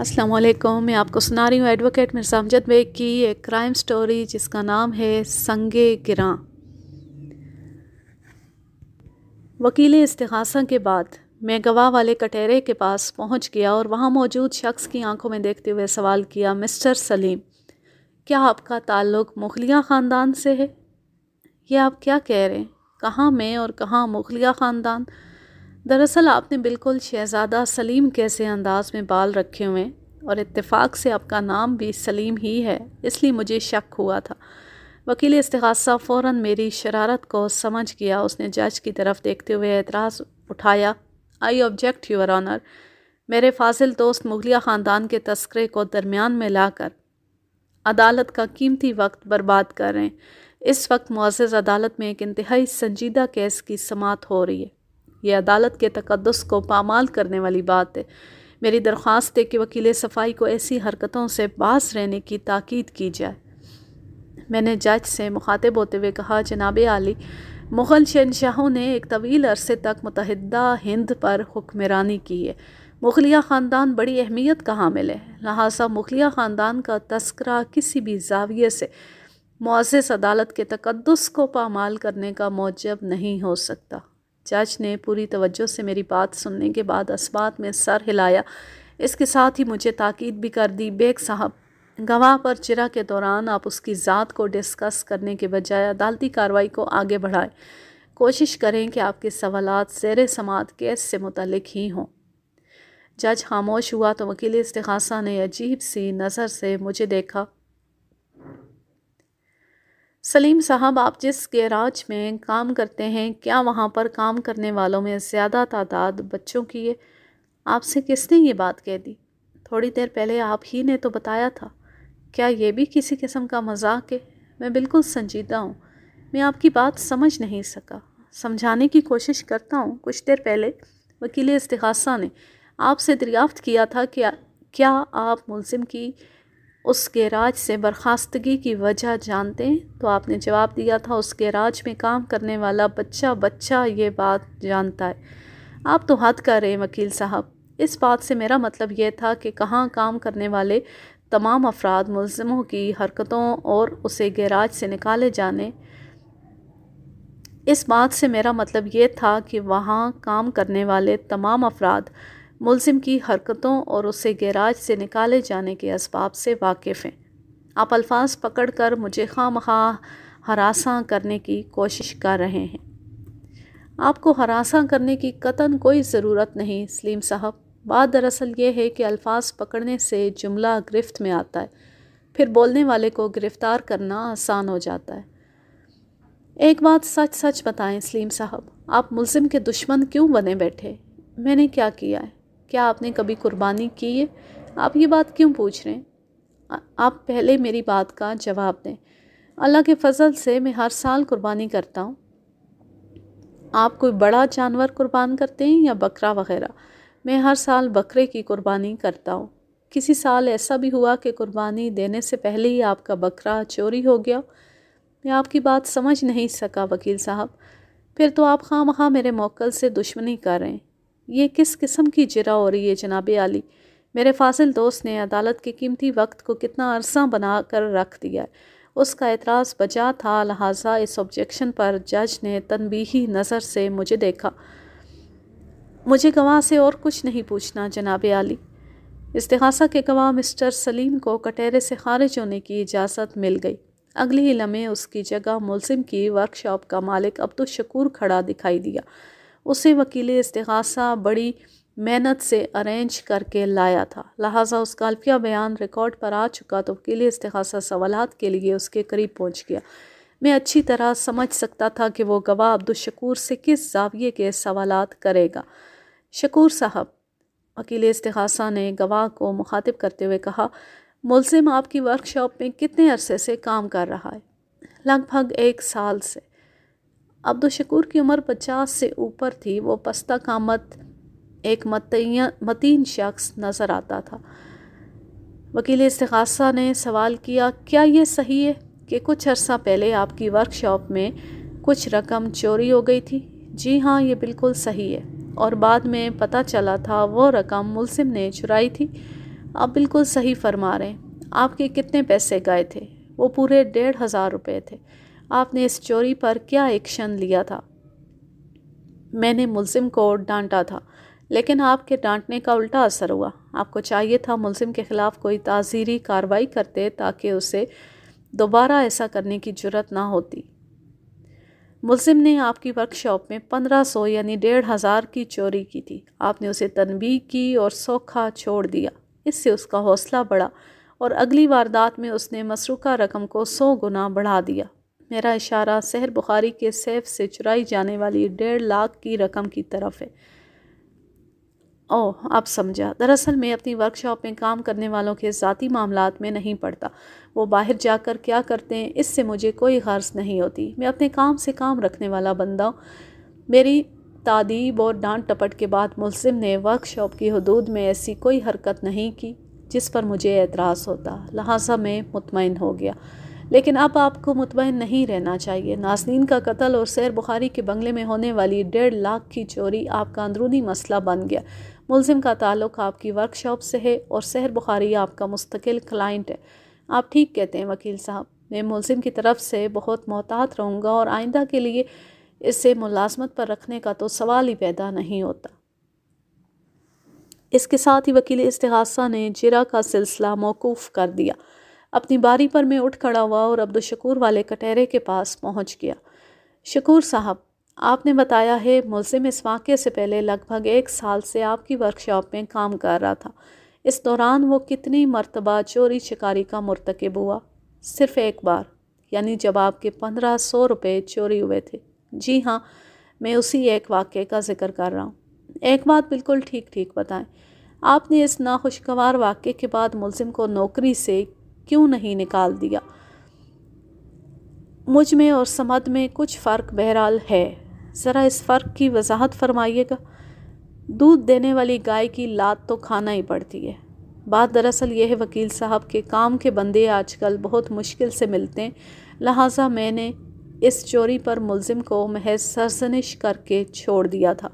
असलम मैं आपको सुना रही हूँ एडवोकेट मिर्जा अमजद बेग की एक क्राइम स्टोरी जिसका नाम है संगे गिरा वकील इस्तासा के बाद मैं गवाह वाले कटेरे के पास पहुंच गया और वहां मौजूद शख्स की आंखों में देखते हुए सवाल किया मिस्टर सलीम क्या आपका ताल्लुक़ मुग़लिया ख़ानदान से है ये आप क्या कह रहे हैं कहाँ मैं और कहाँ मुग़लिया ख़ानदान दरअसल आपने बिल्कुल शहज़ादा सलीम कैसे अंदाज में बाल रखे हुए हैं और इत्तेफाक से आपका नाम भी सलीम ही है इसलिए मुझे शक हुआ था वकील इसतगासा फ़ौर मेरी शरारत को समझ गया उसने जज की तरफ देखते हुए एतराज़ उठाया आई ऑब्जेक्ट यूर ऑनर मेरे फ़ाजिल दोस्त मुगलिया ख़ानदान के तस्करे को दरमियान में लाकर अदालत का कीमती वक्त बर्बाद कर रहे हैं इस वक्त मुआज़ अदालत में एक इंतहाई संजीदा केस की समात हो रही है यह अदालत के तकदस को पामाल करने वाली बात है मेरी दरख्वास्त है कि वकील सफाई को ऐसी हरकतों से बास रहने की ताकीद की जाए मैंने जज से मुखातिब होते हुए कहा जनाब आली मुग़ल शहनशाहों ने एक तवील अरसे तक मुतहदा हिंद पर हुक्मरानी की है मुखलिया ख़ानदान बड़ी अहमियत का हामिल है लिहाजा मुखलिया ख़ानदान का तस्करा किसी भी जाविये से मौज़ अदालत के तकदस को पामाल करने का मौजब नहीं हो सकता जज ने पूरी तवज्जो से मेरी बात सुनने के बाद असबात में सर हिलाया इसके साथ ही मुझे ताक़द भी कर दी बेग साहब गवाह पर चिरा के दौरान आप उसकी ज़ात को डिस्कस करने के बजाय अदालती कार्रवाई को आगे बढ़ाएं कोशिश करें कि आपके सवाल सैर समात केस से मुतल ही हों जज खामोश हुआ तो वकील इस्तासा ने अजीब सी नज़र से मुझे देखा सलीम साहब आप जिस गैराज में काम करते हैं क्या वहाँ पर काम करने वालों में ज़्यादा तादाद बच्चों की है आपसे किसने ये बात कह दी थोड़ी देर पहले आप ही ने तो बताया था क्या ये भी किसी किस्म का मजाक है मैं बिल्कुल संजीदा हूँ मैं आपकी बात समझ नहीं सका समझाने की कोशिश करता हूँ कुछ देर पहले वकील इस्तासा ने आपसे दरियाफ्त किया था कि क्या आप मुलिम की उस गैराज से बर्खास्तगी की वजह जानते हैं तो आपने जवाब दिया था उस गैराज में काम करने वाला बच्चा बच्चा ये बात जानता है आप तो हद कर रहे हैं वकील साहब इस बात से मेरा मतलब यह था कि कहाँ काम करने वाले तमाम अफराद मुलजमों की हरकतों और उसे गैराज से निकाले जाने इस बात से मेरा मतलब ये था कि वहाँ काम करने वाले तमाम अफराद मुलजिम की हरकतों और उसे गैराज से निकाले जाने के इसबाब से वाकिफ़ हैं आप अल्फाज पकड़ कर मुझे खाम खा हरासा करने की कोशिश कर रहे हैं आपको हरासा करने की कतन कोई ज़रूरत नहीं सलीम साहब बात दरअसल ये है कि अल्फाज पकड़ने से जुमला गिरफ्त में आता है फिर बोलने वाले को गिरफ़्तार करना आसान हो जाता है एक बात सच सच बताएं सलीम साहब आप मुलिम के दुश्मन क्यों बने बैठे मैंने क्या किया है क्या आपने कभी कुर्बानी की है आप ये बात क्यों पूछ रहे हैं आप पहले मेरी बात का जवाब दें अल्लाह के फजल से मैं हर साल कुर्बानी करता हूँ आप कोई बड़ा जानवर कुर्बान करते हैं या बकरा वगैरह मैं हर साल बकरे की कुर्बानी करता हूँ किसी साल ऐसा भी हुआ कि कुर्बानी देने से पहले ही आपका बकरा चोरी हो गया मैं आपकी बात समझ नहीं सका वकील साहब फिर तो आप खाम खा मेरे मौकल से दुश्मनी कर रहे हैं ये किस किस्म की जरा हो रही है जनाब आली मेरे फासिल दोस्त ने अदालत के कीमती वक्त को कितना अरसा बना कर रख दिया उसका एतराज़ बजा था लिहाजा इस ऑब्जेक्शन पर जज ने तनबीही नज़र से मुझे देखा मुझे गवाह से और कुछ नहीं पूछना जनाब आली इसतहासा के गवाह मिस्टर सलीम को कटहरे से खारिज होने की इजाज़त मिल गई अगले ही लम्हे उसकी जगह मुलिम की वर्कशॉप का मालिक अब्दुलशकूर खड़ा दिखाई दिया उसे वकील इस्तासा बड़ी मेहनत से अरेंज करके लाया था लिहाजा उसका अल्फिया बयान रिकॉर्ड पर आ चुका तो वकील इस्तासा सवाल के लिए उसके करीब पहुँच गया मैं अच्छी तरह समझ सकता था कि वो गवाह अब्दुलशकूर से किस जाविये के सवाल करेगा शकूर साहब वकील इस्तासा ने गवाह को मुखातिब करते हुए कहा मुलिम आपकी वर्कशॉप में कितने अरसे से काम कर रहा है लगभग एक साल से अब्दुलशकूर की उम्र पचास से ऊपर थी वो पस्ता कामत एक मतीन शख्स नज़र आता था वकील इसखासा ने सवाल किया क्या ये सही है कि कुछ अरसा पहले आपकी वर्कशॉप में कुछ रकम चोरी हो गई थी जी हाँ ये बिल्कुल सही है और बाद में पता चला था वो रकम मुलसिम ने चुराई थी आप बिल्कुल सही फरमा रहे हैं आपके कितने पैसे गए थे वो पूरे डेढ़ हज़ार रुपये थे आपने इस चोरी पर क्या एक्शन लिया था मैंने मुलजिम को डांटा था लेकिन आपके डांटने का उल्टा असर हुआ आपको चाहिए था मुलजिम के ख़िलाफ़ कोई ताज़ीरी कार्रवाई करते ताकि उसे दोबारा ऐसा करने की जरूरत ना होती मुलजिम ने आपकी वर्कशॉप में पंद्रह सौ यानी डेढ़ हज़ार की चोरी की थी आपने उसे तनबी की और सौखा छोड़ दिया इससे उसका हौसला बढ़ा और अगली वारदात में उसने मसरूका रकम को सौ गुना बढ़ा दिया मेरा इशारा सहर बुखारी के सेफ से चुराई जाने वाली डेढ़ लाख की रकम की तरफ है ओह अब समझा दरअसल मैं अपनी वर्कशॉप में काम करने वालों के ज़ाती मामला में नहीं पड़ता वो बाहर जाकर क्या करते हैं इससे मुझे कोई गर्ज नहीं होती मैं अपने काम से काम रखने वाला बंदा हूँ मेरी तादीब और डांट टपट के बाद मुलिम ने वर्कशॉप की हदूद में ऐसी कोई हरकत नहीं की जिस पर मुझे एतराज़ होता लिहाजा मैं मुतमिन हो गया लेकिन अब आपको मुतमिन नहीं रहना चाहिए नासनीन का कत्ल और सैर बुखारी के बंगले में होने वाली डेढ़ लाख की चोरी आपका अंदरूनी मसला बन गया मुलिम का ताल्लुक आपकी वर्कशॉप से है और सहर बुखारी आपका मुस्तकिल क्लाइंट है आप ठीक कहते हैं वकील साहब मैं मुलिम की तरफ से बहुत मोहतात रहूँगा और आइंदा के लिए इसे मुलाजमत पर रखने का तो सवाल ही पैदा नहीं होता इसके साथ ही वकील इसतहासा ने जिरा का सिलसिला मौकूफ़ कर दिया अपनी बारी पर मैं उठ खड़ा हुआ और अब्दुल शकूर वाले कटहरे के पास पहुंच गया शकूर साहब आपने बताया है मुलिम इस वाक़े से पहले लगभग एक साल से आपकी वर्कशॉप में काम कर रहा था इस दौरान वो कितनी मरतबा चोरी शिकारी का मरतकब हुआ सिर्फ़ एक बार यानी जब आपके पंद्रह सौ रुपये चोरी हुए थे जी हाँ मैं उसी एक वाक़े का जिक्र कर रहा हूँ एक बात बिल्कुल ठीक ठीक बताएं आपने इस नाखुशगवार वाक़े के बाद मुलिम को नौकरी से क्यों नहीं निकाल दिया मुझ में और समद में कुछ फ़र्क बहरहाल है ज़रा इस फ़र्क की वजाहत फरमाइएगा दूध देने वाली गाय की लात तो खाना ही पड़ती है बात दरअसल यह है वकील साहब के काम के बंदे आजकल बहुत मुश्किल से मिलते हैं लहाजा मैंने इस चोरी पर मुलजिम को महज सरजनिश करके छोड़ दिया था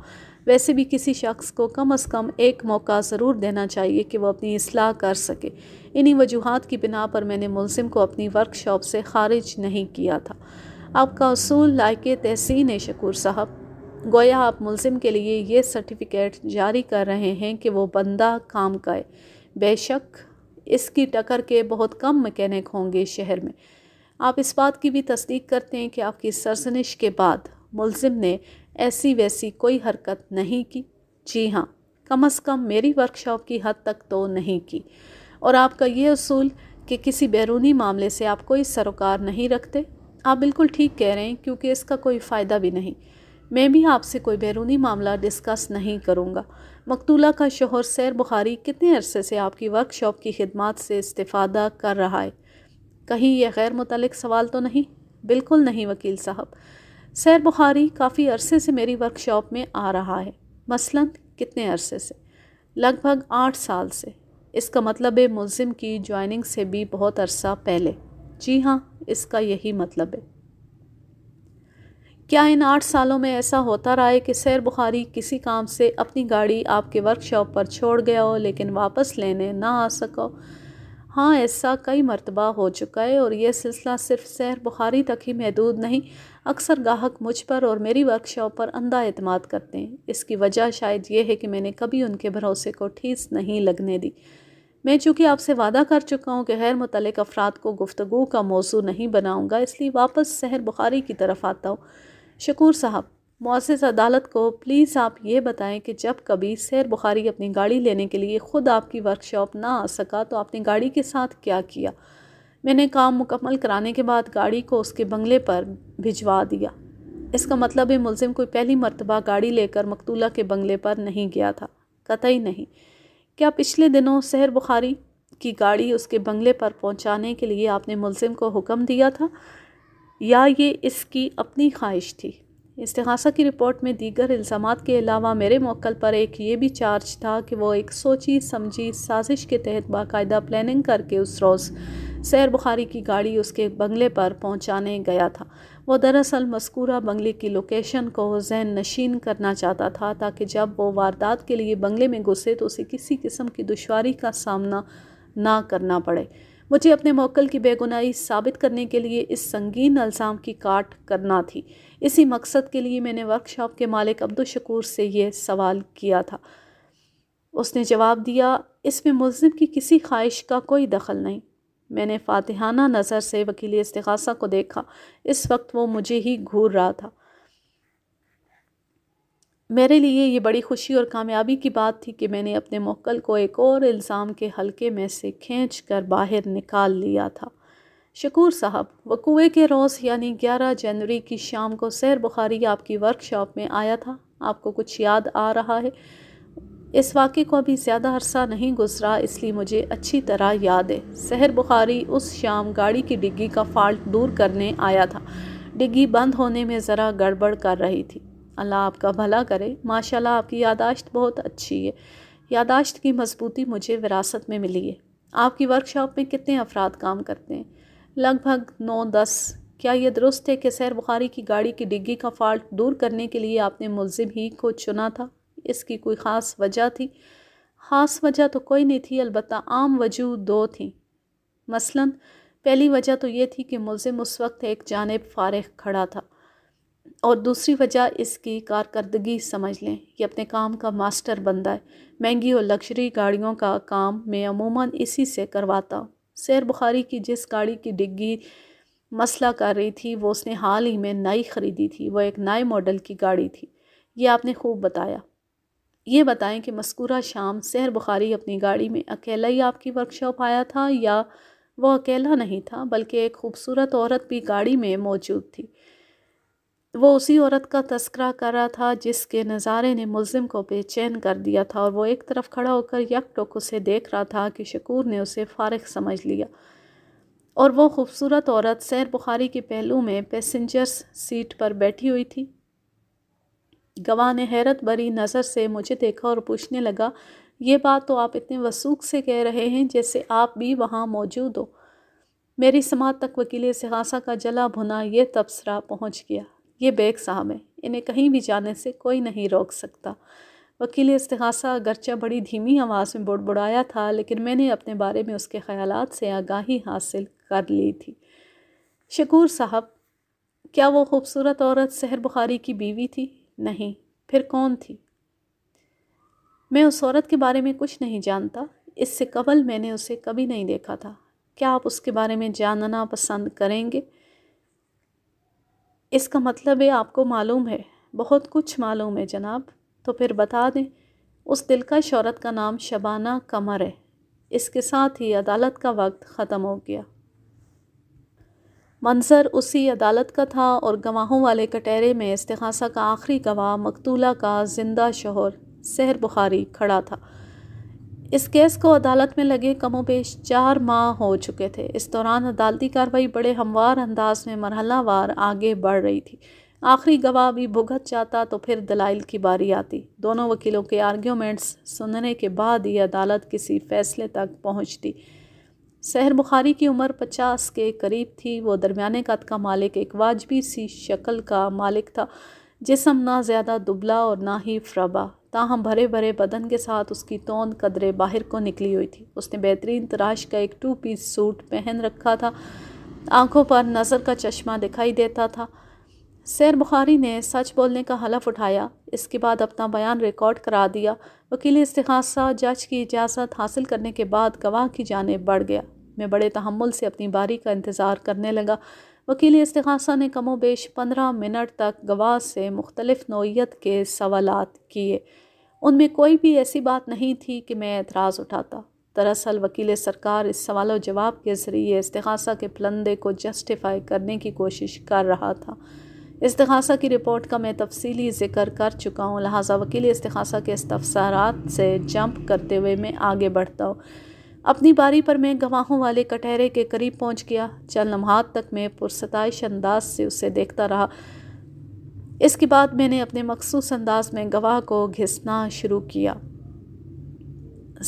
वैसे भी किसी शख्स को कम अज़ कम एक मौका ज़रूर देना चाहिए कि वह अपनी असलाह कर सके इन्हीं वजूहत की बिना पर मैंने मुलम को अपनी वर्कशॉप से खारिज नहीं किया था आपका असूल लायक तहसीन शकूर साहब गोया आप मुलम के लिए ये सर्टिफिकेट जारी कर रहे हैं कि वो बंदा काम का है बेशक इसकी टक्कर के बहुत कम मकैनिक होंगे शहर में आप इस बात की भी तस्दीक करते हैं कि आपकी सरजनिश के बाद मुलिम ने ऐसी वैसी कोई हरकत नहीं की जी हाँ कम अज़ कम मेरी वर्कशॉप की हद तक तो नहीं की और आपका ये असूल कि किसी बैरूनी मामले से आप कोई सरोकार नहीं रखते आप बिल्कुल ठीक कह रहे हैं क्योंकि इसका कोई फ़ायदा भी नहीं मैं भी आपसे कोई बैरूनी मामला डिस्कस नहीं करूँगा मकतूला का शोहर सैर बुखारी कितने अरसे से आपकी वर्कशॉप की खदमात से इस्ता कर रहा है कहीं यह गैर मुतल सवाल तो नहीं बिल्कुल नहीं वकील साहब सैर बुखारी काफ़ी अरसे से मेरी वर्कशॉप में आ रहा है मसलन कितने अरसे से लगभग आठ साल से इसका मतलब है मुलिम की जॉइनिंग से भी बहुत अरसा पहले जी हाँ इसका यही मतलब है क्या इन आठ सालों में ऐसा होता रहा है कि सैर बुखारी किसी काम से अपनी गाड़ी आपके वर्कशॉप पर छोड़ गया हो लेकिन वापस लेने ना आ सको हाँ ऐसा कई मरतबा हो चुका है और यह सिलसिला सिर्फ सैर बुखारी तक ही महदूद नहीं अक्सर गाहक मुझ पर और मेरी वर्कशॉप पर अंधा अतमाद करते हैं इसकी वजह शायद यह है कि मैंने कभी उनके भरोसे को ठीस नहीं लगने दी मैं चूँकि आपसे वादा कर चुका हूँ कि गैर मुतल अफराद को गुफ्तु का मौजू नहीं बनाऊँगा इसलिए वापस सहर बुखारी की तरफ आता हूँ शकूर साहब मौसस अदालत को प्लीज़ आप ये बताएं कि जब कभी सैर बुखारी अपनी गाड़ी लेने के लिए ख़ुद आपकी वर्कशॉप ना आ सका तो आपने गाड़ी के साथ क्या किया मैंने काम मुकम्मल कराने के बाद गाड़ी को उसके बंगले पर भिजवा दिया इसका मतलब है मुलिम कोई पहली मरतबा गाड़ी लेकर मकतूला के बंगले पर नहीं गया था कतई नहीं क्या पिछले दिनों शहर बुखारी की गाड़ी उसके बंगले पर पहुंचाने के लिए आपने मुलिम को हुक्म दिया था या ये इसकी अपनी ख्वाहिश थी इस्तेहासा की रिपोर्ट में दीगर इल्ज़ाम के अलावा मेरे मौकल पर एक ये भी चार्ज था कि वो एक सोची समझी साजिश के तहत बाकायदा प्लानिंग करके उस रोज़ सैर बुखारी की गाड़ी उसके बंगले पर पहुंचाने गया था वो दरअसल मस्कूरा बंगले की लोकेशन को जहन नशीन करना चाहता था ताकि जब वो वारदात के लिए बंगले में घुसे तो उसे किसी किस्म की दुशारी का सामना ना करना पड़े मुझे अपने मौकल की बेगुनाही साबित करने के लिए इस संगीन अल्ज़ाम की काट करना थी इसी मकसद के लिए मैंने वर्कशॉप के मालिक अब्दुलशकूर से ये सवाल किया था उसने जवाब दिया इसमें मुलिम की किसी ख्वाहिश का कोई दखल नहीं मैंने फातिहाना नज़र से वकील इसतगासा को देखा इस वक्त वो मुझे ही घूर रहा था मेरे लिए ये बड़ी खुशी और कामयाबी की बात थी कि मैंने अपने मोकल को एक और इल्ज़ाम के हलके में से खींच कर बाहर निकाल लिया था शकूर साहब वकूए के रोज़ यानी 11 जनवरी की शाम को सैर बुखारी आपकी वर्कशॉप में आया था आपको कुछ याद आ रहा है इस वाक़े को अभी ज़्यादा अरसा नहीं गुजरा इसलिए मुझे अच्छी तरह याद है सहर बुखारी उस शाम गाड़ी की डिग्गी का फॉल्ट दूर करने आया था डिग्गी बंद होने में ज़रा गड़बड़ कर रही थी अल्लाह आपका भला करे माशाल्लाह आपकी यादाश्त बहुत अच्छी है यादाश्त की मजबूती मुझे विरासत में मिली है आपकी वर्कशॉप में कितने अफराद काम करते हैं लगभग नौ दस क्या यह दुरुस्त है कि सैर बुखारी की गाड़ी की डिग्गी का फॉल्ट दूर करने के लिए आपने मुलजिम ही को चुना था इसकी कोई ख़ास वजह थी ख़ास वजह तो कोई नहीं थी अलबत् आम वजूह दो थी मसलन पहली वजह तो ये थी कि मुलिम उस वक्त एक जानब फारग खड़ा था और दूसरी वजह इसकी कारकर्दगी समझ लें कि अपने काम का मास्टर बंदा है महंगी और लग्जरी गाड़ियों का काम मैं अमूमन इसी से करवाता हूँ शेर बुखारी की जिस गाड़ी की डिग्गी मसला कर रही थी वो उसने हाल ही में नई ख़रीदी थी वह एक नए मॉडल की गाड़ी थी ये आपने खूब बताया ये बताएं कि मस्कूरा शाम सहर बुखारी अपनी गाड़ी में अकेला ही आपकी वर्कशॉप आया था या वह अकेला नहीं था बल्कि एक खूबसूरत औरत भी गाड़ी में मौजूद थी वो उसी औरत का तस्करा कर रहा था जिसके नज़ारे ने मुलिम को बेचैन कर दिया था और वो एक तरफ खड़ा होकर यक टोक उसे देख रहा था कि शकूर ने उसे फारग समझ लिया और वो खूबसूरत औरत सैर बुखारी के पहलू में पैसेंजर्स सीट पर बैठी हुई थी गवाह ने हैरत भरी नज़र से मुझे देखा और पूछने लगा ये बात तो आप इतने वसूख से कह रहे हैं जैसे आप भी वहाँ मौजूद हो मेरी समात तक वकील सिहासा का जला भुना यह तबसरा पहुँच गया ये बेग साहब है इन्हें कहीं भी जाने से कोई नहीं रोक सकता वकील इस्तासा अगरचा बड़ी धीमी आवाज़ में बुड़बुड़ाया था लेकिन मैंने अपने बारे में उसके ख्याल से आगाही हासिल कर ली थी शकूर साहब क्या वो खूबसूरत औरत सहर बुखारी की बीवी थी नहीं फिर कौन थी मैं उस औरत के बारे में कुछ नहीं जानता इससे कबल मैंने उसे कभी नहीं देखा था क्या आप उसके बारे में जानना पसंद करेंगे इसका मतलब है आपको मालूम है बहुत कुछ मालूम है जनाब तो फिर बता दें उस दिलकश औरत का नाम शबाना कमर है इसके साथ ही अदालत का वक्त ख़त्म हो गया मंसर उसी अदालत का था और गवाहों वाले कटहरे में इस्तासा का आखिरी गवाह मकतूला का जिंदा शोहर सहर बुखारी खड़ा था इस केस को अदालत में लगे पेश चार माह हो चुके थे इस दौरान अदालती कार्रवाई बड़े हमवार अंदाज में मरहलावार आगे बढ़ रही थी आखिरी गवाह भी भुगत जाता तो फिर दलाइल की बारी आती दोनों वकीलों के आर्ग्यूमेंट्स सुनने के बाद ही अदालत किसी फैसले तक पहुंचती शहर बुखारी की उम्र पचास के करीब थी वो दरमियाने कद का मालिक एक वाजबी सी शक्ल का मालिक था जिसम ना ज़्यादा दुबला और ना ही फ्रबा ताहम भरे भरे बदन के साथ उसकी तोंद कदरे बाहर को निकली हुई थी उसने बेहतरीन तराश का एक टू पीस सूट पहन रखा था आंखों पर नज़र का चश्मा दिखाई देता था सैर बुखारी ने सच बोलने का हलफ उठाया इसके बाद अपना बयान रिकॉर्ड करा दिया वकील इस्तासा जज की इजाज़त हासिल करने के बाद गवाह की जाने बढ़ गया मैं बड़े तहमुल से अपनी बारी का इंतज़ार करने लगा वकील इसतखासा ने कमो बेश पंद्रह मिनट तक गवाह से मुख्तलफ नोयत के सवालत किए उनमें कोई भी ऐसी बात नहीं थी कि मैं एतराज़ उठाता दरअसल वकील सरकार इस सवाल और जवाब के ज़रिए इसतखासा के पलंदे को जस्टिफाई करने की कोशिश कर रहा था इसतखासा की रिपोर्ट का मैं तफसली ज़िक्र कर चुका हूँ लिहाजा वकील इसतखासा के इस्तफसारात से जंप करते हुए मैं आगे बढ़ता हूँ अपनी बारी पर मैं गवाहों वाले कटहरे के करीब पहुंच गया चंद लम्हात तक मैं पुरसताइश अंदाज से उसे देखता रहा इसके बाद मैंने अपने मखसूस अंदाज में गवाह को घिसना शुरू किया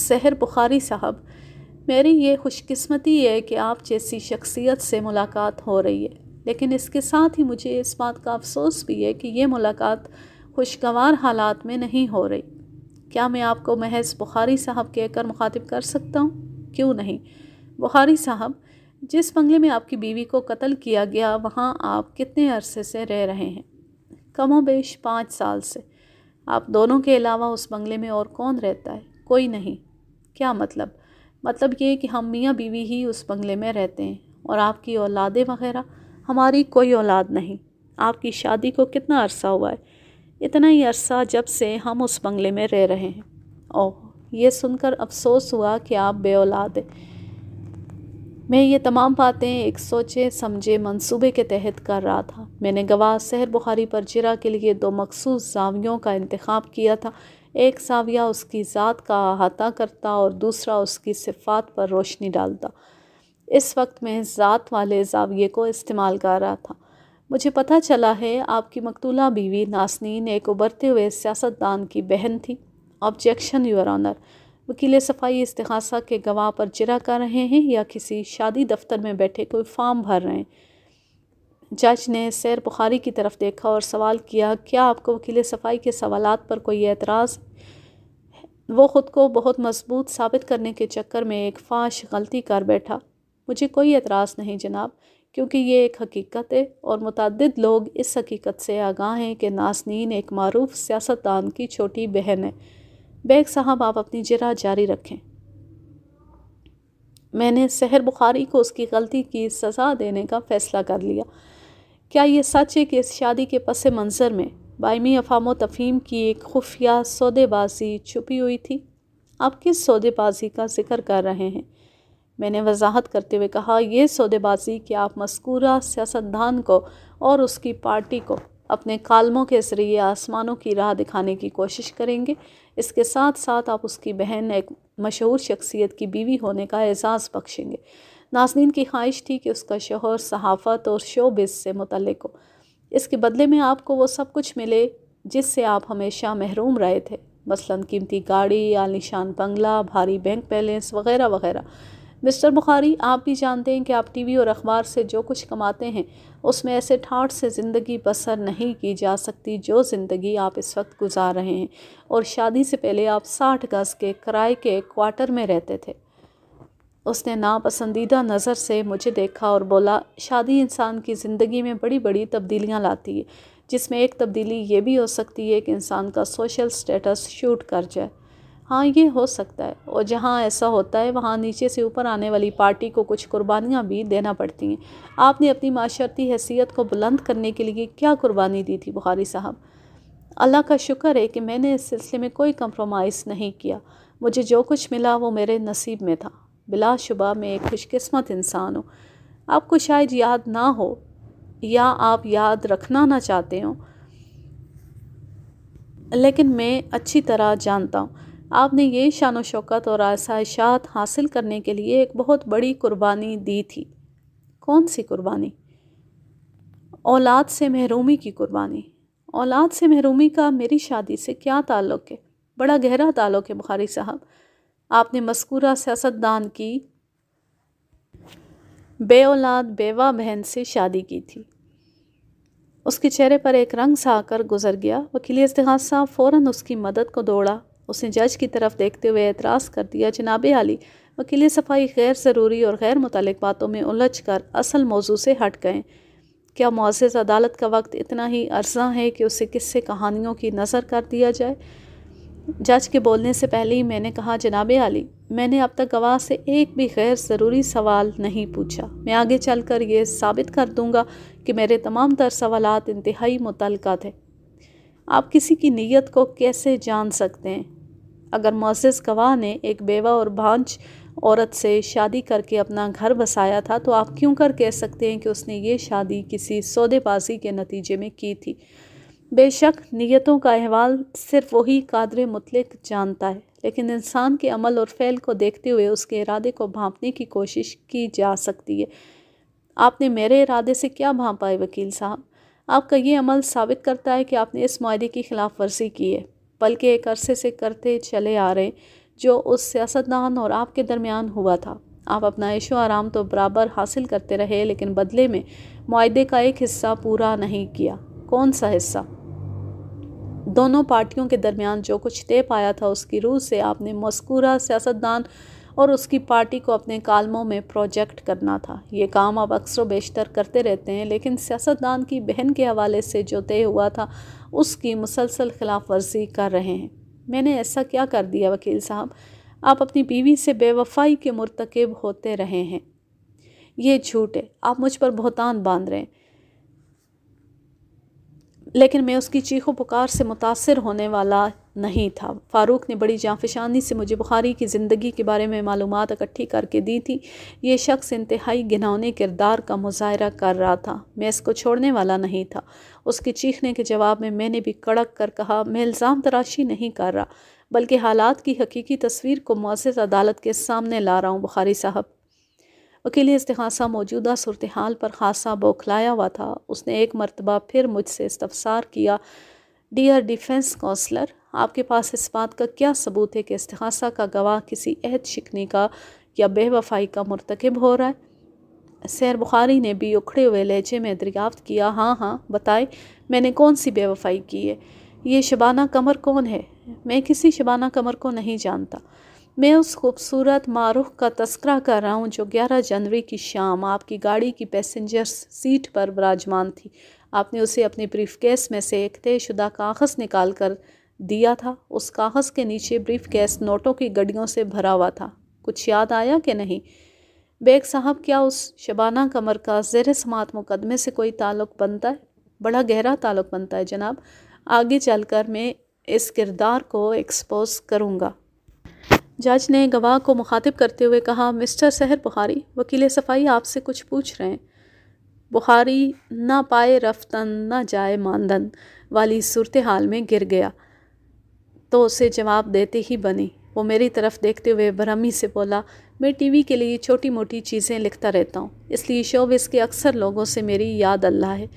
सहर बुखारी साहब मेरी ये खुशकस्मती है कि आप जैसी शख्सियत से मुलाकात हो रही है लेकिन इसके साथ ही मुझे इस बात का अफसोस भी है कि ये मुलाकात खुशगवार हालात में नहीं हो रही क्या मैं आपको महज बुखारी साहब कहकर मुखातिब कर सकता हूँ क्यों नहीं बुखारी साहब जिस बंगले में आपकी बीवी को कत्ल किया गया वहाँ आप कितने अरसे से रह रहे हैं कमोबेश पाँच साल से आप दोनों के अलावा उस बंगले में और कौन रहता है कोई नहीं क्या मतलब मतलब ये कि हम मियाँ बीवी ही उस बंगले में रहते हैं और आपकी औलादें वगैरह हमारी कोई औलाद नहीं आपकी शादी को कितना अरसा हुआ है इतना ही अरसा जब से हम उस बंगले में रह रहे हैं ओह ये सुनकर अफसोस हुआ कि आप बेऔलाद मैं ये तमाम बातें एक सोचे समझे मंसूबे के तहत कर रहा था मैंने गवाह सहर बुखारी पर जिरा के लिए दो मखसूस जावियों का इंतखब किया था एक साविया उसकी ज़ात का अहाता करता और दूसरा उसकी सिफात पर रोशनी डालता इस वक्त मैं ज़ात वाले जाविये को इस्तेमाल कर रहा था मुझे पता चला है आपकी मकतूला बीवी नासनीन एक उबरते हुए सियासतदान की बहन थी ऑब्जेक्शन यूर ऑनर वकील सफाई इस के गवाह पर जरा कर रहे हैं या किसी शादी दफ्तर में बैठे कोई फॉर्म भर रहे हैं जज ने सैर बुखारी की तरफ देखा और सवाल किया क्या आपको वकील सफाई के सवाल पर कोई एतराज़ वो ख़ुद को बहुत मजबूत साबित करने के चक्कर में एक फाश गलती कर बैठा मुझे कोई एतराज़ नहीं जनाब क्योंकि ये एक हकीकत है और मतद लोग इस हकीकत से आगाह हैं कि नासनीन एक मरूफ सियासतदान की छोटी बहन है बेग साहब आप अपनी जरा जारी रखें मैंने सहर बुखारी को उसकी गलती की सज़ा देने का फ़ैसला कर लिया क्या ये सच है कि इस शादी के पस मंज़र में बायमी अफाम व तफीम की एक खुफिया सौदेबाजी छुपी हुई थी आप किस सौदेबाजी का जिक्र कर रहे हैं मैंने वजाहत करते हुए कहा यह सौदेबाजी कि आप मस्कूरा सियासतदान को और उसकी पार्टी को अपने कालमों के ज़रिए आसमानों की राह दिखाने की कोशिश करेंगे इसके साथ साथ आप उसकी बहन एक मशहूर शख्सियत की बीवी होने का एजाज़ बख्शेंगे नाजनीन की ख्वाहिश थी कि उसका शोहर सहाफ़त और शोबिस से मुतलक हो इसके बदले में आपको वो सब कुछ मिले जिससे आप हमेशा महरूम रहे थे मसलन कीमती गाड़ी आलिशान बंगला भारी बैंक बैलेंस वगैरह वगैरह मिस्टर बुखारी आप भी जानते हैं कि आप टीवी और अखबार से जो कुछ कमाते हैं उसमें ऐसे ठाठ से ज़िंदगी बसर नहीं की जा सकती जो ज़िंदगी आप इस वक्त गुजार रहे हैं और शादी से पहले आप साठ गज़ के किराए के क्वार्टर में रहते थे उसने नापसंदीदा नज़र से मुझे देखा और बोला शादी इंसान की ज़िंदगी में बड़ी बड़ी तब्दीलियाँ लाती है जिसमें एक तब्दीली ये भी हो सकती है कि इंसान का सोशल स्टेटस शूट कर जाए हाँ ये हो सकता है और जहाँ ऐसा होता है वहाँ नीचे से ऊपर आने वाली पार्टी को कुछ कुर्बानियाँ भी देना पड़ती हैं आपने अपनी माशरती हैसियत को बुलंद करने के लिए क्या कुर्बानी दी थी बुखारी साहब अल्लाह का शुक्र है कि मैंने इस सिलसिले में कोई कंप्रोमाइज़ नहीं किया मुझे जो कुछ मिला वो मेरे नसीब में था बिलाशुबा मैं एक खुशकस्मत इंसान हूँ आपको शायद याद ना हो या आप याद रखना ना चाहते हो लेकिन मैं अच्छी तरह जानता हूँ आपने ये शान शौकत और आसाइशात हासिल करने के लिए एक बहुत बड़ी कुर्बानी दी थी कौन सी कुर्बानी औलाद से महरूमी की कुर्बानी औलाद से महरूमी का मेरी शादी से क्या ताल्लुक़ है बड़ा गहरा ताल्लुक़ है बुखारी साहब आपने मस्कूरा सियासतदान की बे औलाद बेवा बहन से शादी की थी उसके चेहरे पर एक रंग सा आकर गुजर गया वकील इस्तेहाद साहब फ़ौर उसकी मदद को दौड़ा उसने जज की तरफ देखते हुए एतराज़ कर दिया जनाब आली वकील सफाई गैर ज़रूरी और गैर मुतलक बातों में उलझ कर असल मौजू से हट गए क्या मुआज़ अदालत का वक्त इतना ही अर्जा है कि उसे किससे कहानियों की नज़र कर दिया जाए जज के बोलने से पहले ही मैंने कहा जनाब आली मैंने अब तक गवाह से एक भी गैर ज़रूरी सवाल नहीं पूछा मैं आगे चल कर ये साबित कर दूँगा कि मेरे तमाम तर सवाल इंतहाई मुतल थे आप किसी की नीयत को कैसे जान सकते हैं अगर मोसेस गवाह ने एक बेवा और भांच औरत से शादी करके अपना घर बसाया था तो आप क्यों कर कह सकते हैं कि उसने ये शादी किसी सौदेबाजी के नतीजे में की थी बेशक नीयतों का अहवाल सिर्फ वही कादर मुतलक जानता है लेकिन इंसान के अमल और फ़ैल को देखते हुए उसके इरादे को भांपने की कोशिश की जा सकती है आपने मेरे इरादे से क्या भांपा है वकील साहब आपका ये अमल साबित करता है कि आपने इस माहे की खिलाफ वर्जी की है बल्कि एक अरसे से करते चले आ रहे जो उस सियासतदान और आपके दरमियान हुआ था आप अपना ऐशो आराम तो बराबर हासिल करते रहे लेकिन बदले में माहे का एक हिस्सा पूरा नहीं किया कौन सा हिस्सा दोनों पार्टियों के दरमियान जो कुछ तय पाया था उसकी रूह से आपने मस्कूरा सियासतदान और उसकी पार्टी को अपने कालमों में प्रोजेक्ट करना था ये काम अब अक्सर बेशतर करते रहते हैं लेकिन सियासतदान की बहन के हवाले से जो तय हुआ था उसकी मुसलसल खिलाफ वर्जी कर रहे हैं मैंने ऐसा क्या कर दिया वकील साहब आप अपनी बीवी से बेवफाई के मरतकब होते रहे हैं ये झूठ है आप मुझ पर बहुतान बांध रहे हैं लेकिन मैं उसकी चीखों पुकार से मुतासर होने वाला नहीं था फ़ारूक ने बड़ी जाफिशानी से मुझे बुखारी की ज़िंदगी के बारे में मालूम इकट्ठी करके दी थी ये शख्स इंतहाई घिनौने किरदार का मुजाहरा कर रहा था मैं इसको छोड़ने वाला नहीं था उसके चीखने के जवाब में मैंने भी कड़क कर कहा मैं इल्ज़ाम तराशी नहीं कर रहा बल्कि हालात की हकीकी तस्वीर को मौसद अदालत के सामने ला रहा हूँ बुखारी साहब अकेले इसतहासा मौजूदा सूरत हाल पर खासा बौखलाया हुआ था उसने एक मरतबा फिर मुझसे इस्तफसार किया डियर डिफेंस कौंसलर आपके पास इस बात का क्या सबूत है कि इसहासा का गवाह किसी अहद शिकने का या बेवफाई का मरतकब हो रहा है सैर बुखारी ने भी उखड़े हुए लहजे में दरियाफ्त किया हाँ हाँ बताए मैंने कौन सी बेवफाई की है ये शबाना कमर कौन है मैं किसी शबाना कमर को नहीं जानता मैं उस खूबसूरत मारुख का तस्करा कर रहा हूँ जो 11 जनवरी की शाम आपकी गाड़ी की पैसेंजर सीट पर विराजमान थी आपने उसे अपने ब्रीफ में से एक तयशुदा कागज़ निकाल कर दिया था उस कागज़ के नीचे ब्रीफ कैस नोटों की गड्डियों से भरा हुआ था कुछ याद आया कि नहीं बेग साहब क्या उस शबाना कमर का जेर समात मुकदमे से कोई ताल्लुक़ बनता है बड़ा गहरा ताल्लुक़ बनता है जनाब आगे चलकर मैं इस किरदार को एक्सपोज करूँगा जज ने गवाह को मुखातिब करते हुए कहा मिस्टर सहर बुखारी वकील सफाई आपसे कुछ पूछ रहे हैं बुखारी ना पाए रफ्तन ना जाए मानदन वाली सूरत हाल में गिर गया तो उसे जवाब देते ही बनी वो मेरी तरफ़ देखते हुए भ्रमी से बोला मैं टीवी के लिए छोटी मोटी चीज़ें लिखता रहता हूँ इसलिए शोब इसके अक्सर लोगों से मेरी याद अल्लाह है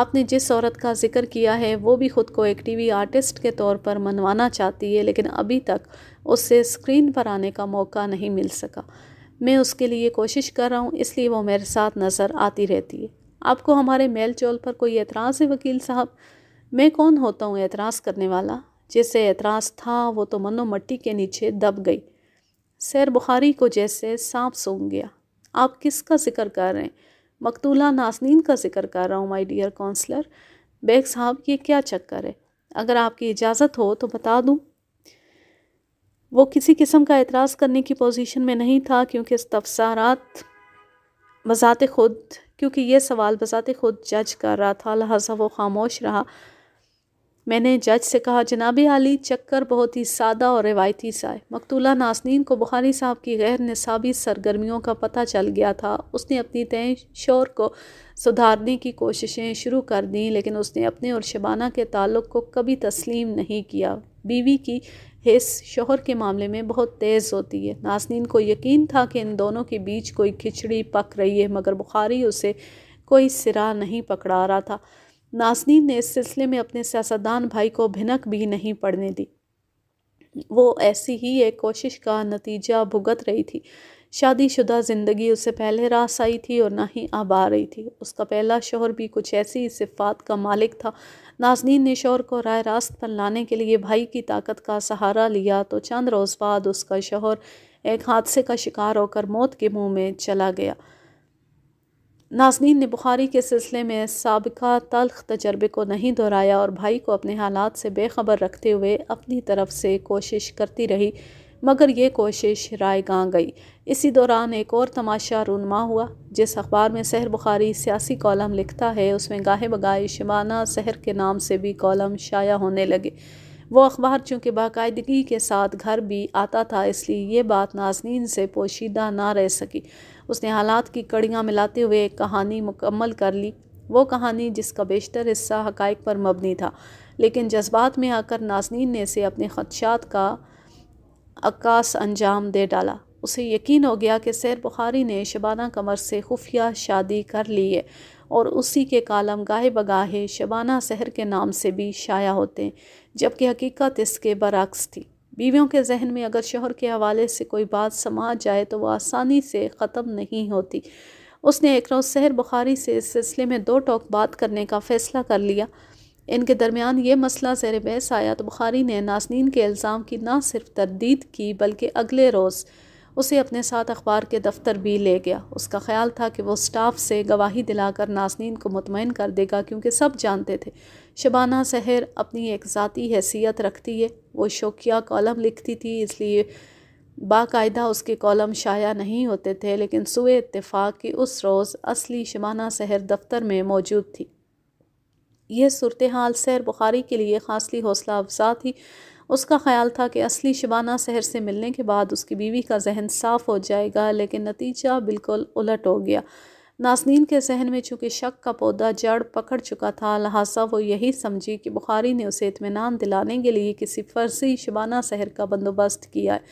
आपने जिस औरत का जिक्र किया है वो भी ख़ुद को एक टीवी आर्टिस्ट के तौर पर मनवाना चाहती है लेकिन अभी तक उससे स्क्रीन पर आने का मौका नहीं मिल सका मैं उसके लिए कोशिश कर रहा हूँ इसलिए वो मेरे साथ नज़र आती रहती है आपको हमारे मेल चोल पर कोई एतराज़ है वकील साहब मैं कौन होता हूँ एतराज़ करने वाला जैसे एतराज़ था वो तो मनो मट्टी के नीचे दब गई सैर बुखारी को जैसे सांप सूंघ गया आप किसका जिक्र कर रहे हैं मकतूला नासनीन का जिक्र कर रहा हूँ माई डियर काउंसलर बेग साहब ये क्या चक्कर है अगर आपकी इजाज़त हो तो बता दूँ वो किसी किस्म का एतराज़ करने की पोजीशन में नहीं था क्योंकि इस तफसारात बजात खुद क्योंकि ये सवाल बजात खुद जज कर रहा था लिहाजा वो खामोश रहा मैंने जज से कहा जनाब आली चक्कर बहुत ही सादा और रिवायती सा है मकतूला नासनीन को बुखारी साहब की गैर नसाबी सरगर्मियों का पता चल गया था उसने अपनी तय शोर को सुधारने की कोशिशें शुरू कर दीं लेकिन उसने अपने और शबाना के ताल्लुक़ को कभी तस्लीम नहीं किया बीवी की हिस शोहर के मामले में बहुत तेज़ होती है नासनीन को यकीन था कि इन दोनों के बीच कोई खिचड़ी पक रही है मगर बुखारी उसे कोई सिरा नहीं पकड़ा रहा था नासनीन ने इस सिलसिले में अपने सियासतदान भाई को भिनक भी नहीं पड़ने दी वो ऐसी ही एक कोशिश का नतीजा भुगत रही थी शादीशुदा ज़िंदगी उससे पहले रास आई थी और ना ही अब आ रही थी उसका पहला शोहर भी कुछ ऐसी सिफात का मालिक था नाजनीन ने शोहर को राय रास्त पर लाने के लिए भाई की ताकत का सहारा लिया तो चंद रोज़ बाद उसका शोहर एक हादसे का शिकार होकर मौत के मुंह में चला गया नाजनीन ने बुखारी के सिलसिले में सबका तलख तजर्बे को नहीं दोहराया और भाई को अपने हालात से बेखबर रखते हुए अपनी तरफ से कोशिश करती रही मगर ये कोशिश राय गां गई इसी दौरान एक और तमाशा रूनमा हुआ जिस अखबार में सहर बुखारी सियासी कॉलम लिखता है उसमें गाहे बगाए शिमाना सहर के नाम से भी कॉलम शाया होने लगे वो अखबार चूँकि बाकायदगी के साथ घर भी आता था इसलिए ये बात नाजनीन से पोशीदा ना रह सकी उसने हालात की कड़ियाँ मिलाते हुए एक कहानी मुकम्मल कर ली वो कहानी जिसका बेशतर हिस्सा हकाइक पर मबनी था लेकिन जज्बात में आकर नाजनीन ने इसे अपने खदशात का अक्कास अंजाम दे डाला उसे यकीन हो गया कि सैर बुखारी ने शबाना कमर से खुफिया शादी कर ली है और उसी के कालम गाहे बगाहे शबाना सहर के नाम से भी शाया होते हैं जबकि हकीकत इसके बरक्स थी बीवियों के जहन में अगर शोहर के हवाले से कोई बात समा जाए तो वह आसानी से ख़त्म नहीं होती उसने एक रोज़ शहर बुखारी से इस सिलसिले में दो टॉक बात करने का फ़ैसला कर लिया इनके दरमियान ये मसला जैर बहस आया तो बुखारी ने नासनीन के इल्ज़ाम की ना सिर्फ तरदीद की बल्कि अगले रोज़ उसे अपने साथ अखबार के दफ्तर भी ले गया उसका ख्याल था कि वो स्टाफ से गवाही दिलाकर नाजनीन को मुतमिन कर देगा क्योंकि सब जानते थे शबाना सहर अपनी एक ज़ाती हैसियत रखती है वो शौकिया कॉलम लिखती थी इसलिए बाकायदा उसके कॉलम शाया नहीं होते थे लेकिन सुए इतफ़ाक़ की उस रोज़ असली शबाना सहर दफ्तर में मौजूद थी यह सूरत हाल सैर बुखारी के लिए खासली हौसला अफजा थी उसका ख्याल था कि असली शिबाना शहर से मिलने के बाद उसकी बीवी का जहन साफ़ हो जाएगा लेकिन नतीजा बिल्कुल उलट हो गया नासनीन के जहन में चूँकि शक का पौधा जड़ पकड़ चुका था लिहाजा वो यही समझी कि बुखारी ने उसे इतमान दिलाने के लिए किसी फर्जी शबाना शहर का बंदोबस्त किया है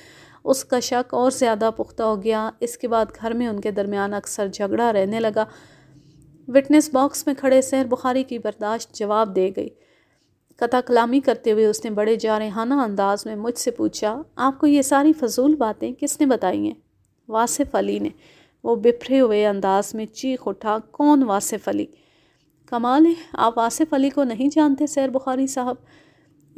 उसका शक और ज़्यादा पुख्ता हो गया इसके बाद घर में उनके दरमियान अक्सर झगड़ा रहने लगा विटनेस बॉक्स में खड़े सहर बुखारी की बर्दाश्त जवाब दे गई कथा कलामी करते हुए उसने बड़े जारहाना अंदाज में मुझसे पूछा आपको ये सारी फजूल बातें किसने बताई हैं वासिफ अली ने वो बिफरे हुए अंदाज में चीख उठा कौन वासिफ अली कमाल है आप वासिफ अली को नहीं जानते सैर बुखारी साहब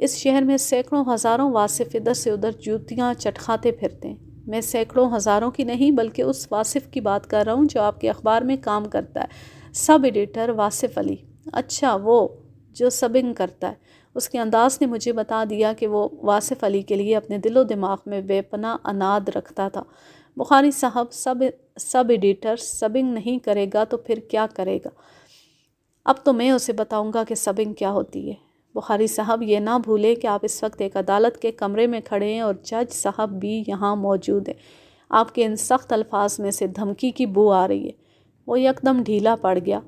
इस शहर में सैकड़ों हज़ारों वासिफ इधर से उधर जूतियाँ चटखाते फिरते हैं मैं सैकड़ों हज़ारों की नहीं बल्कि उस वासिफ की बात कर रहा हूँ जो आपके अखबार में काम करता है सब एडिटर वासिफ अली अच्छा वो जो सबिंग करता है उसके अंदाज़ ने मुझे बता दिया कि वो वासिफ़ अली के लिए अपने दिलो दिमाग में बेपना अनाद रखता था बुखारी साहब सब सब एडिटर सबिंग नहीं करेगा तो फिर क्या करेगा अब तो मैं उसे बताऊंगा कि सबिंग क्या होती है बुखारी साहब ये ना भूलें कि आप इस वक्त एक अदालत के कमरे में खड़े हैं और जज साहब भी यहाँ मौजूद हैं आपके इन सख्त अल्फाज में से धमकी की बू आ रही है वो एकदम ढीला पड़ गया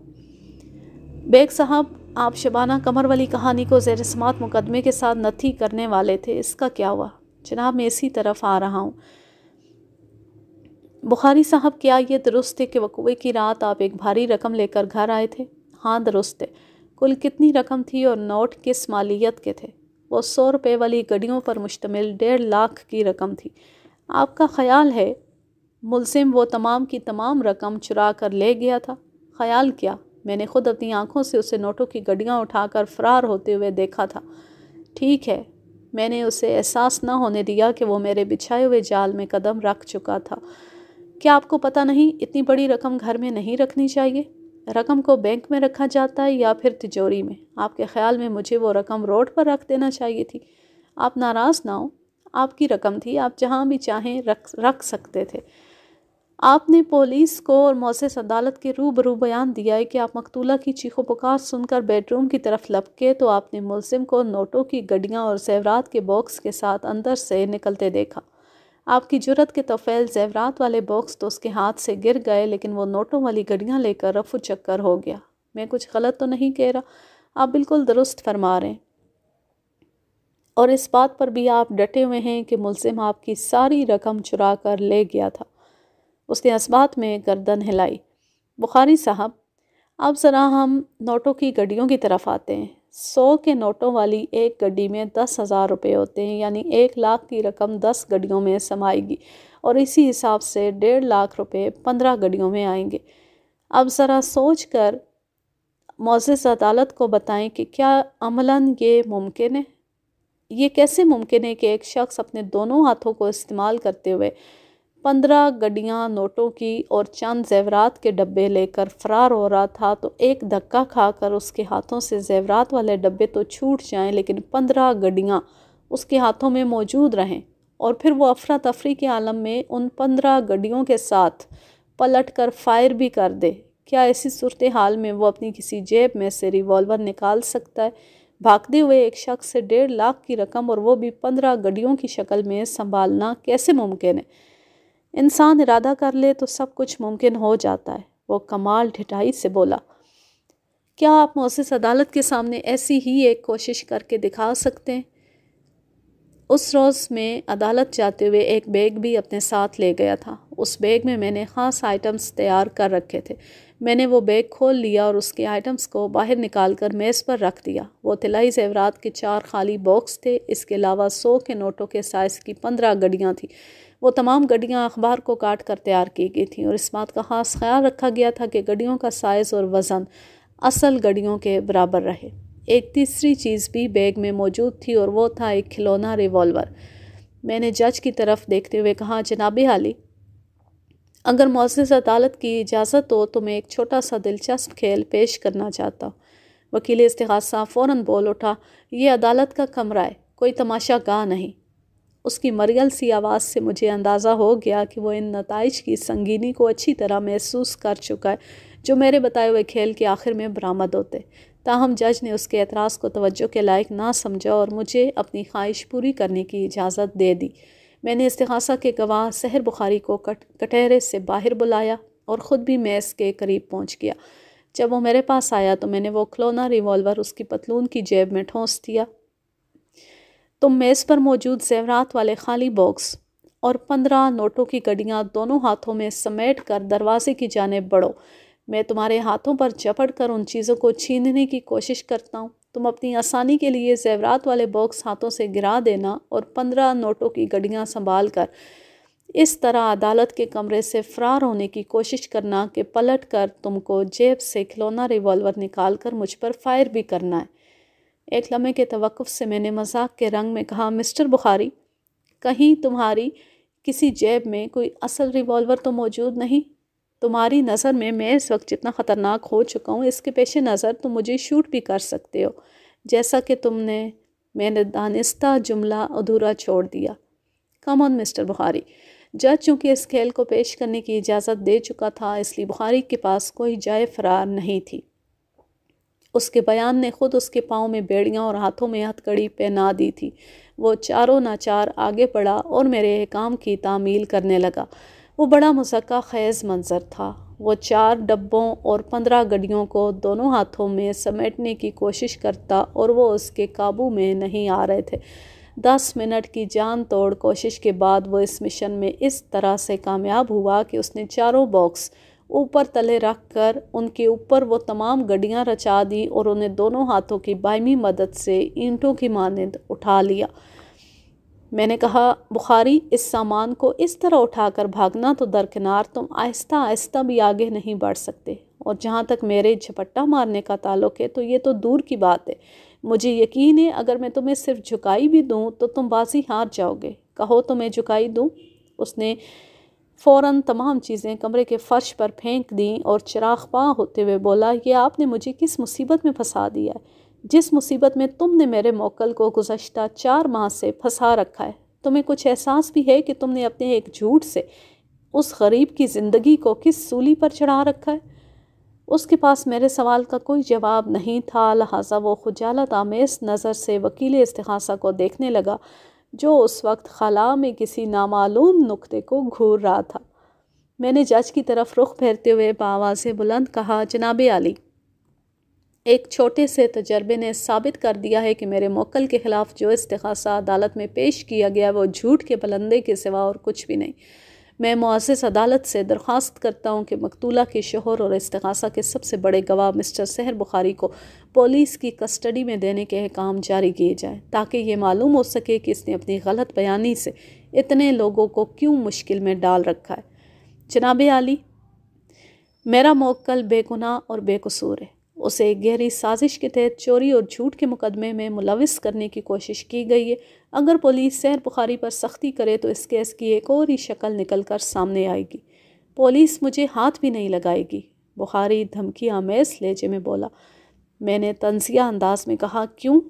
बेग साहब आप शबाना कमर वाली कहानी को समात मुकदमे के साथ नथी करने वाले थे इसका क्या हुआ जनाब मैं इसी तरफ आ रहा हूँ बुखारी साहब क्या ये दुरुस्त है कि वकूए की रात आप एक भारी रकम लेकर घर आए थे हाँ दुरुस्त है कुल कितनी रकम थी और नोट किस मालियत के थे वो सौ रुपये वाली गड़ियों पर मुश्तमिल डेढ़ लाख की रकम थी आपका ख्याल है मुलसिम वो तमाम की तमाम रकम चुरा कर ले गया था ख्याल क्या मैंने खुद अपनी आंखों से उसे नोटों की गड्डियाँ उठाकर फरार होते हुए देखा था ठीक है मैंने उसे एहसास न होने दिया कि वो मेरे बिछाए हुए जाल में कदम रख चुका था क्या आपको पता नहीं इतनी बड़ी रकम घर में नहीं रखनी चाहिए रकम को बैंक में रखा जाता है या फिर तिजोरी में आपके ख्याल में मुझे वो रकम रोड पर रख देना चाहिए थी आप नाराज़ ना हो आपकी रकम थी आप जहाँ भी चाहें रख रख सकते थे आपने पुलिस को और मोसेस अदालत के रूबरू बयान दिया है कि आप मकतूला की चीखो पुकार सुनकर बेडरूम की तरफ लपके तो आपने मुलिम को नोटों की गड्डियाँ और जेवरात के बॉक्स के साथ अंदर से निकलते देखा आपकी जरूरत के तोफ़ैल जेवरात वाले बॉक्स तो उसके हाथ से गिर गए लेकिन वो नोटों वाली गड्डियाँ लेकर रफू चक्कर हो गया मैं कुछ गलत तो नहीं कह रहा आप बिल्कुल दुरुस्त फरमा रहे हैं और इस बात पर भी आप डटे हुए हैं कि मुलिम आपकी सारी रकम चुरा कर ले गया था उसने असबात में गर्दन हिलाई बुखारी साहब अब ज़रा हम नोटों की गड्डियों की तरफ आते हैं सौ के नोटों वाली एक गड्डी में दस हज़ार रुपये होते हैं यानी एक लाख की रकम दस गड्डियों में समाएगी और इसी हिसाब से डेढ़ लाख रुपये पंद्रह गड्डियों में आएंगे अब ज़रा सोच कर मोज़ अदालत को बताएं कि क्या अमला ये मुमकिन है ये कैसे मुमकिन है कि एक शख्स अपने दोनों हाथों को इस्तेमाल करते हुए पंद्रह गड्डियां नोटों की और चंद जेवरात के डब्बे लेकर फरार हो रहा था तो एक धक्का खाकर उसके हाथों से जेवरात वाले डब्बे तो छूट जाएं लेकिन पंद्रह गड्डियां उसके हाथों में मौजूद रहें और फिर वो अफरा तफरी के आलम में उन पंद्रह गड्डियों के साथ पलट कर फायर भी कर दे क्या ऐसी सूरत हाल में वो अपनी किसी जेब में से रिवॉल्वर निकाल सकता है भागते हुए एक शख्स से डेढ़ लाख की रकम और वो भी पंद्रह गड्डियों की शक्ल में संभालना कैसे मुमकिन है इंसान इरादा कर ले तो सब कुछ मुमकिन हो जाता है वो कमाल ढिठाई से बोला क्या आप मोसिस अदालत के सामने ऐसी ही एक कोशिश करके दिखा सकते हैं उस रोज़ में अदालत जाते हुए एक बैग भी अपने साथ ले गया था उस बैग में मैंने ख़ास आइटम्स तैयार कर रखे थे मैंने वो बैग खोल लिया और उसके आइटम्स को बाहर निकाल कर मेज़ पर रख दिया वो तिलाई जेवरात के चार खाली बॉक्स थे इसके अलावा सौ के नोटों के साइज़ की पंद्रह गड्डियाँ थीं वो तमाम गड्डियाँ अखबार को काट कर तैयार की गई थी और इस बात का ख़ास ख्याल रखा गया था कि गड्डियों का साइज़ और वज़न असल गड्डियों के बराबर रहे एक तीसरी चीज़ भी बैग में मौजूद थी और वो था एक खिलौना रिवॉल्वर मैंने जज की तरफ देखते हुए कहा जनाब हाली अगर मोज़ अदालत की इजाज़त हो तो मैं एक छोटा सा दिलचस्प खेल पेश करना चाहता हूँ वकील इसतहासा फ़ौर बोल उठा ये अदालत का कमरा है कोई तमाशा गाह नहीं उसकी मरगल सी आवाज़ से मुझे अंदाज़ा हो गया कि वो इन नतज की संगीनी को अच्छी तरह महसूस कर चुका है जो मेरे बताए हुए खेल के आखिर में बरामद होते ताहम जज ने उसके एतराज़ को तवज्जो के लायक ना समझा और मुझे अपनी ख्वाहिश पूरी करने की इजाज़त दे दी मैंने इस्तासा के गवाह सहर बुखारी को कट कटहरे से बाहर बुलाया और ख़ुद भी मैस के करीब पहुँच गया जब वो मेरे पास आया तो मैंने वो खलौना रिवॉल्वर उसकी पतलून की जेब में ठोंस दिया तो मेज़ पर मौजूद जेवरात वाले खाली बॉक्स और पंद्रह नोटों की गड्डियाँ दोनों हाथों में समेट कर दरवाजे की जानेब बढ़ो मैं तुम्हारे हाथों पर झपट कर उन चीज़ों को छीनने की कोशिश करता हूँ तुम अपनी आसानी के लिए जेवरात वाले बॉक्स हाथों से गिरा देना और पंद्रह नोटों की गड्डियाँ संभाल कर इस तरह अदालत के कमरे से फ़रार होने की कोशिश करना कि पलट कर तुमको जेब से खिलौना रिवॉल्वर निकाल कर मुझ पर फायर भी करना है एक लम्हे के तवक़ से मैंने मजाक के रंग में कहा मिस्टर बुखारी कहीं तुम्हारी किसी जेब में कोई असल रिवॉल्वर तो मौजूद नहीं तुम्हारी नज़र में मैं इस वक्त जितना ख़तरनाक हो चुका हूँ इसके पेश नज़र तुम मुझे शूट भी कर सकते हो जैसा कि तुमने मैंने दानिस्ता जुमला अधूरा छोड़ दिया कम ऑन मिस्टर बुखारी जज चूँकि इस खेल को पेश करने की इजाज़त दे चुका था इसलिए बुखारी के पास कोई जाए फरार नहीं थी उसके बयान ने खुद उसके पाँव में बेड़ियाँ और हाथों में हथकड़ी पहना दी थी वो चारों नाचार आगे बढ़ा और मेरे काम की तामील करने लगा वो बड़ा मुसक्का खैज मंजर था वो चार डब्बों और पंद्रह गड्डियों को दोनों हाथों में समेटने की कोशिश करता और वो उसके काबू में नहीं आ रहे थे दस मिनट की जान तोड़ कोशिश के बाद वो इस मिशन में इस तरह से कामयाब हुआ कि उसने चारों बॉक्स ऊपर तले रख कर उनके ऊपर वो तमाम गड्डियाँ रचा दी और उन्हें दोनों हाथों की बायमी मदद से ईंटों की मानंद उठा लिया मैंने कहा बुखारी इस सामान को इस तरह उठाकर भागना तो दरकिनार तुम आहिस्ता आहिस्ता भी आगे नहीं बढ़ सकते और जहाँ तक मेरे झपट्टा मारने का ताल्लुक है तो ये तो दूर की बात है मुझे यकीन है अगर मैं तुम्हें सिर्फ झुकाई भी दूँ तो तुम बाजी हार जाओगे कहो तो मैं झुकाई दूँ उसने फ़ौर तमाम चीज़ें कमरे के फ़र्श पर फेंक दी और चिराग पा होते हुए बोला ये आपने मुझे किस मुसीबत में फंसा दिया है जिस मुसीबत में तुमने मेरे मोकल को गुजशत चार माह से फंसा रखा है तुम्हें कुछ एहसास भी है कि तुमने अपने एक झूठ से उस गरीब की ज़िंदगी को किस सूली पर चढ़ा रखा है उसके पास मेरे सवाल का कोई जवाब नहीं था लिहाजा वो खुजालत आमेज नज़र से वकील इस्तासा को देखने लगा जो उस वक्त खला में किसी नामालूम नुक्ते को घूर रहा था मैंने जज की तरफ रुख फेरते हुए बावाज़ से बुलंद कहा जनाब आली एक छोटे से तजर्बे ने साबित कर दिया है कि मेरे मोकल के ख़िलाफ़ जो इस्तखासा अदालत में पेश किया गया वो झूठ के बुलंदे के सिवा और कुछ भी नहीं मैं मुआज़ अदालत से दरख्वास्त करता हूँ कि मकतूला के शोहर और इसतगासा के सबसे बड़े गवाह मिस्टर सहर बुखारी को पुलिस की कस्टडी में देने के अहकाम जारी किए जाएँ ताकि ये मालूम हो सके कि इसने अपनी गलत बयानी से इतने लोगों को क्यों मुश्किल में डाल रखा है जनाब आली मेरा मोकल बेगुनाह और बेकसूर है उसे गहरी साजिश के तहत चोरी और झूठ के मुकदमे में मुलविस करने की कोशिश की गई है अगर पुलिस सैर बुखारी पर सख्ती करे तो इस केस की एक और ही शक्ल निकल कर सामने आएगी पुलिस मुझे हाथ भी नहीं लगाएगी बुखारी धमकी आमेज लेजे में बोला मैंने तंजिया अंदाज में कहा क्यों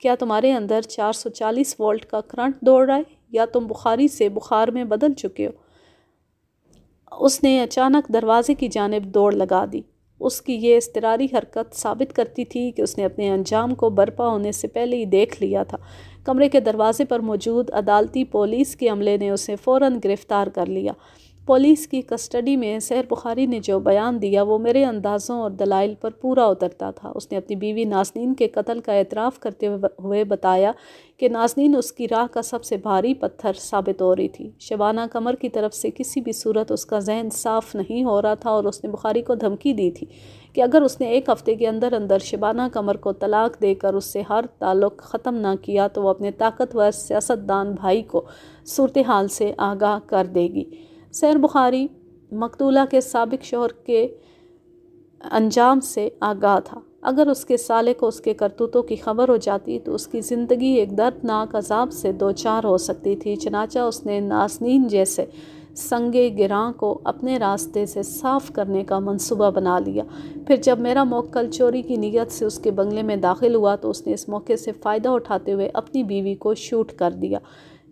क्या तुम्हारे अंदर 440 वोल्ट का करंट दौड़ रहा है या तुम बुखारी से बुखार में बदल चुके हो उसने अचानक दरवाजे की जानब दौड़ लगा दी उसकी ये इसतरारी हरकत साबित करती थी कि उसने अपने अंजाम को बर्पा होने से पहले ही देख लिया था कमरे के दरवाजे पर मौजूद अदालती पुलिस के अमले ने उसे फ़ौर गिरफ़्तार कर लिया पुलिस की कस्टडी में सहर बुखारी ने जो बयान दिया वो मेरे अंदाज़ों और दलाइल पर पूरा उतरता था उसने अपनी बीवी नासनीन के कत्ल का एतराफ़ करते हुए बताया कि नासनीन उसकी राह का सबसे भारी पत्थर साबित हो रही थी शबाना कमर की तरफ से किसी भी सूरत उसका जहन साफ नहीं हो रहा था और उसने बुखारी को धमकी दी थी कि अगर उसने एक हफ़्ते के अंदर अंदर शबाना कमर को तलाक देकर उससे हर ताल्लुक ख़त्म ना किया तो वह अपने ताकतवर सियासतदान भाई को सूरत हाल से आगाह कर देगी सैर बुखारी मकतूला के सबक शोहर के अंजाम से आगाह था अगर उसके साले को उसके करतूतों की खबर हो जाती तो उसकी ज़िंदगी एक दर्दनाक अजाब से दो चार हो सकती थी चनाचा उसने नासनीन जैसे संगे गिरां को अपने रास्ते से साफ करने का मंसूबा बना लिया फिर जब मेरा मोक्कल चोरी की नीयत से उसके बंगले में दाखिल हुआ तो उसने इस मौके से फ़ायदा उठाते हुए अपनी बीवी को शूट कर दिया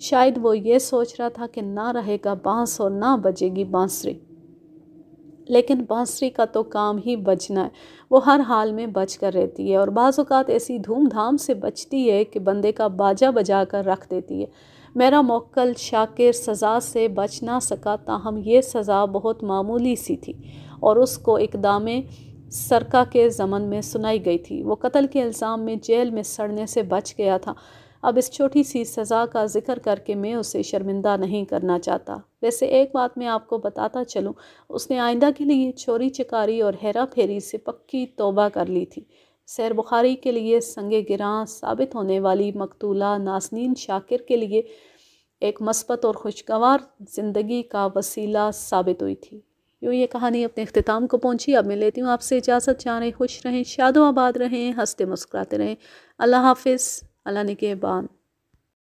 शायद वो ये सोच रहा था कि ना रहेगा बांस और ना बजेगी बांसुरी लेकिन बांसुरी का तो काम ही बजना है वो हर हाल में बच कर रहती है और बाज़ात ऐसी धूमधाम से बचती है कि बंदे का बाजा बजा कर रख देती है मेरा मोकल शाकिर सज़ा से बच ना सका ताहम ये सज़ा बहुत मामूली सी थी और उसको इकदाम सरका के ज़मन में सुनाई गई थी वो कत्ल के इल्ज़ाम में जेल में सड़ने से बच गया था अब इस छोटी सी सज़ा का जिक्र करके मैं उसे शर्मिंदा नहीं करना चाहता वैसे एक बात मैं आपको बताता चलूँ उसने आइंदा के लिए चोरी चिकारी और हेरा फेरी से पक्की तोबा कर ली थी सैर बुखारी के लिए संग गिरां साबित होने वाली मकतूला नासनीन शाकिर के लिए एक मस्बत और खुशगवार ज़िंदगी का वसीला साबित हुई थी यूँ ये कहानी अपने अख्ताम को पहुँची अब मैं लेती हूँ आपसे इजाज़त चाह रहे खुश रहें शादो आबाद रहें हंसते मुस्कुराते रहें अल्लाह हाफिज़ అలానికి బాన్